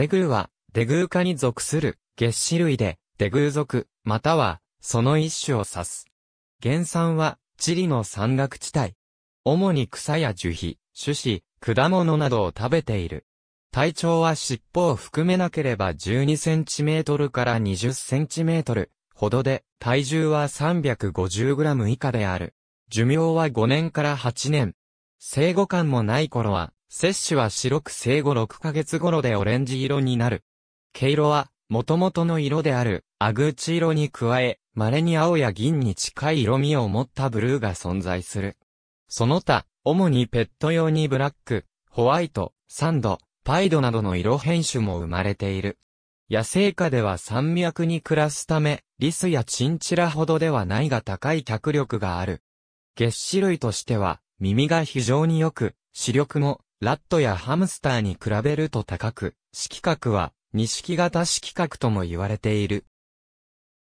デグーは、デグー科に属する、月種類で、デグー属、または、その一種を指す。原産は、チリの山岳地帯。主に草や樹皮、種子、果物などを食べている。体長は尻尾を含めなければ12センチメートルから20センチメートルほどで、体重は350グラム以下である。寿命は5年から8年。生後間もない頃は、摂取は白く生後6ヶ月頃でオレンジ色になる。毛色は、元々の色である、アグーチ色に加え、稀に青や銀に近い色味を持ったブルーが存在する。その他、主にペット用にブラック、ホワイト、サンド、パイドなどの色変種も生まれている。野生下では山脈に暮らすため、リスやチンチラほどではないが高い脚力がある。月種類としては、耳が非常によく、視力も、ラットやハムスターに比べると高く、色覚は、二色型色覚とも言われている。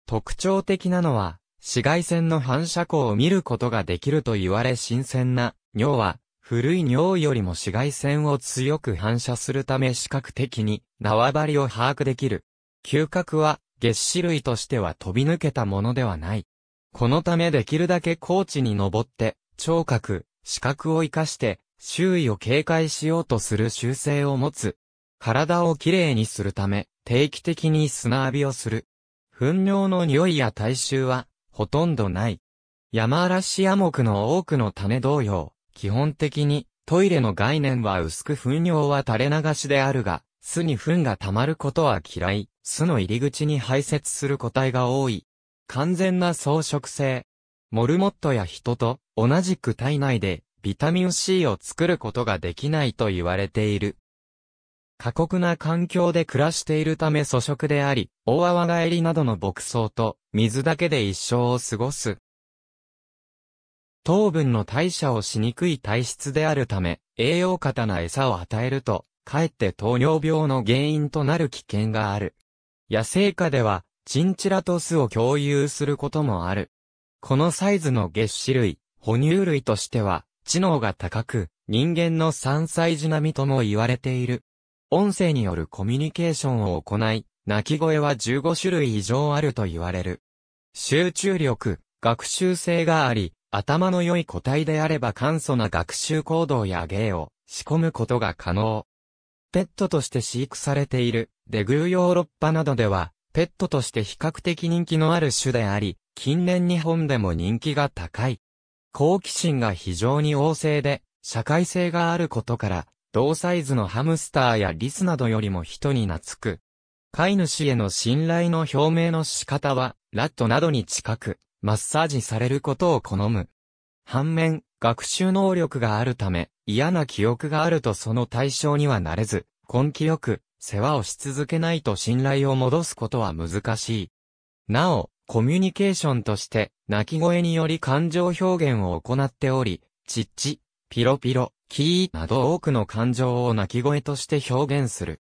特徴的なのは、紫外線の反射光を見ることができると言われ新鮮な尿は、古い尿よりも紫外線を強く反射するため視覚的に縄張りを把握できる。嗅覚は月種類としては飛び抜けたものではない。このためできるだけ高地に登って、聴覚、視覚を活かして周囲を警戒しようとする習性を持つ。体をきれいにするため、定期的に砂浴びをする。糞尿の匂いや体臭は、ほとんどない。山嵐モ木の多くの種同様、基本的にトイレの概念は薄く糞尿は垂れ流しであるが、巣に糞が溜まることは嫌い、巣の入り口に排泄する個体が多い。完全な草食性。モルモットや人と同じく体内でビタミン C を作ることができないと言われている。過酷な環境で暮らしているため粗食であり、大泡ガりなどの牧草と水だけで一生を過ごす。糖分の代謝をしにくい体質であるため、栄養過多な餌を与えると、かえって糖尿病の原因となる危険がある。野生下では、チンチラと巣を共有することもある。このサイズの月種類、哺乳類としては、知能が高く、人間の3歳児並みとも言われている。音声によるコミュニケーションを行い、鳴き声は15種類以上あると言われる。集中力、学習性があり、頭の良い個体であれば簡素な学習行動や芸を仕込むことが可能。ペットとして飼育されている、デグーヨーロッパなどでは、ペットとして比較的人気のある種であり、近年日本でも人気が高い。好奇心が非常に旺盛で、社会性があることから、同サイズのハムスターやリスなどよりも人に懐く。飼い主への信頼の表明の仕方は、ラットなどに近く、マッサージされることを好む。反面、学習能力があるため、嫌な記憶があるとその対象にはなれず、根気よく、世話をし続けないと信頼を戻すことは難しい。なお、コミュニケーションとして、鳴き声により感情表現を行っており、ちっち、ピロピロ、キーなど多くの感情を鳴き声として表現する。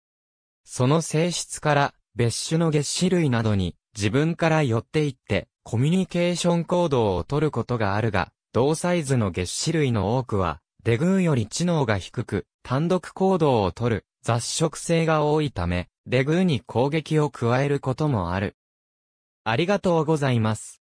その性質から、別種の月種類などに自分から寄っていって、コミュニケーション行動をとることがあるが、同サイズの月種類の多くは、デグーより知能が低く、単独行動をとる、雑食性が多いため、デグーに攻撃を加えることもある。ありがとうございます。